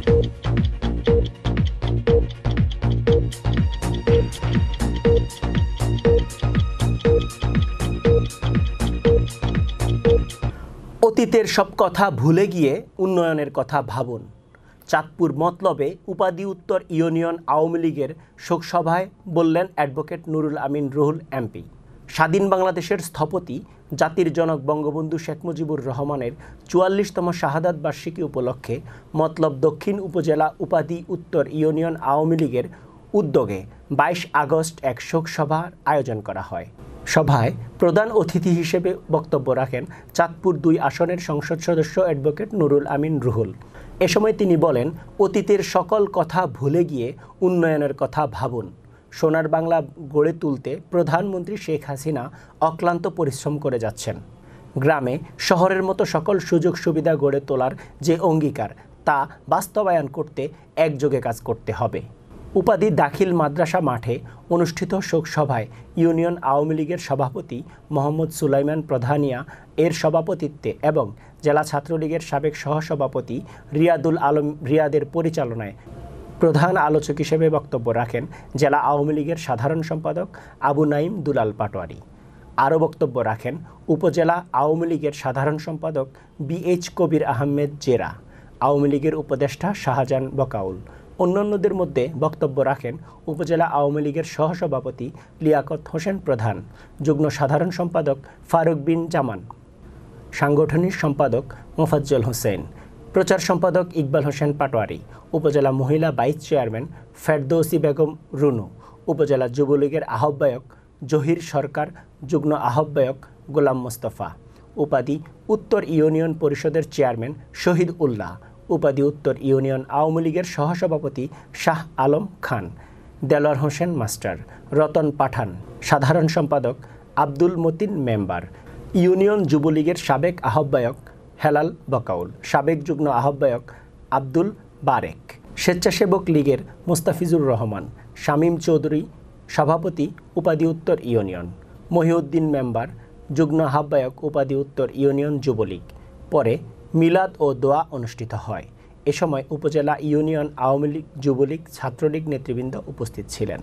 অতীতের সব কথা ভুলে গিয়ে উন্নয়নের কথা ভাবুন চাঁদপুর মতলবে উপাধি উত্তর ইউনিয়ন আওয়ামী লীগের শোকসভায় বললেন অ্যাডভোকেট নুরুল আমিন রুহুল এমপি স্বাধীন বাংলাদেশের স্থপতি জাতির জনক বঙ্গবন্ধু শেখ মুজিবুর রহমানের চুয়াল্লিশতম শাহাদাত বার্ষিকী উপলক্ষে মতলব দক্ষিণ উপজেলা উপাধি উত্তর ইউনিয়ন আওয়ামী লীগের উদ্যোগে বাইশ আগস্ট এক শোক সভার আয়োজন করা হয় সভায় প্রধান অতিথি হিসেবে বক্তব্য রাখেন চাঁদপুর দুই আসনের সংসদ সদস্য অ্যাডভোকেট নুরুল আমিন রুহুল এ সময় তিনি বলেন অতীতের সকল কথা ভুলে গিয়ে উন্নয়নের কথা ভাবুন সোনার বাংলা গড়ে তুলতে প্রধানমন্ত্রী শেখ হাসিনা অক্লান্ত পরিশ্রম করে যাচ্ছেন গ্রামে শহরের মতো সকল সুযোগ সুবিধা গড়ে তোলার যে অঙ্গীকার তা বাস্তবায়ন করতে একযোগে কাজ করতে হবে উপাধি দাখিল মাদ্রাসা মাঠে অনুষ্ঠিত শোকসভায় ইউনিয়ন আওয়ামী লীগের সভাপতি মোহাম্মদ সুলাইমান প্রধানিয়া এর সভাপতিত্বে এবং জেলা ছাত্রলীগের সাবেক সহসভাপতি রিয়াদুল আলম রিয়াদের পরিচালনায় প্রধান আলোচক হিসেবে বক্তব্য রাখেন জেলা আওয়ামী লীগের সাধারণ সম্পাদক আবু নাইম দুলাল পাটোয়ারি আরও বক্তব্য রাখেন উপজেলা আওয়ামী লীগের সাধারণ সম্পাদক বিএইচ কবির আহমেদ জেরা আওয়ামী লীগের উপদেষ্টা শাহজাহান বকাউল অন্যান্যদের মধ্যে বক্তব্য রাখেন উপজেলা আওয়ামী লীগের সহসভাপতি লিয়াকত হোসেন প্রধান যুগ্ম সাধারণ সম্পাদক ফারুক বিন জামান সাংগঠনিক সম্পাদক মোফাজ্জল হোসেন প্রচার সম্পাদক ইকবাল হোসেন পাটোয়ারি উপজেলা মহিলা ভাইস চেয়ারম্যান ফেরদৌসি বেগম রুনু উপজেলা যুবলীগের আহ্বায়ক জহির সরকার যুগ্ম আহ্বায়ক গোলাম মোস্তফা উপাধি উত্তর ইউনিয়ন পরিষদের চেয়ারম্যান শহীদ উল্লাহ উপাধি উত্তর ইউনিয়ন আওয়ামী লীগের সহসভাপতি শাহ আলম খান দেলোয়ার হোসেন মাস্টার রতন পাঠান সাধারণ সম্পাদক আব্দুল মতিন মেম্বার ইউনিয়ন যুবলীগের সাবেক আহ্বায়ক হেলাল বকাউল সাবেক যুগ্ম আহ্বায়ক আব্দুল বারেক স্বেচ্ছাসেবক লীগের মুস্তাফিজুর রহমান শামীম চৌধুরী সভাপতি উপাধি উত্তর ইউনিয়ন মহিউদ্দিন মেম্বার যুগ্ম আহ্বায়ক উপাধি উত্তর ইউনিয়ন যুবলীগ পরে মিলাদ ও দোয়া অনুষ্ঠিত হয় এ সময় উপজেলা ইউনিয়ন আওয়ামী লীগ যুবলীগ ছাত্রলীগ নেতৃবৃন্দ উপস্থিত ছিলেন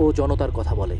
ও জনতার কথা বলে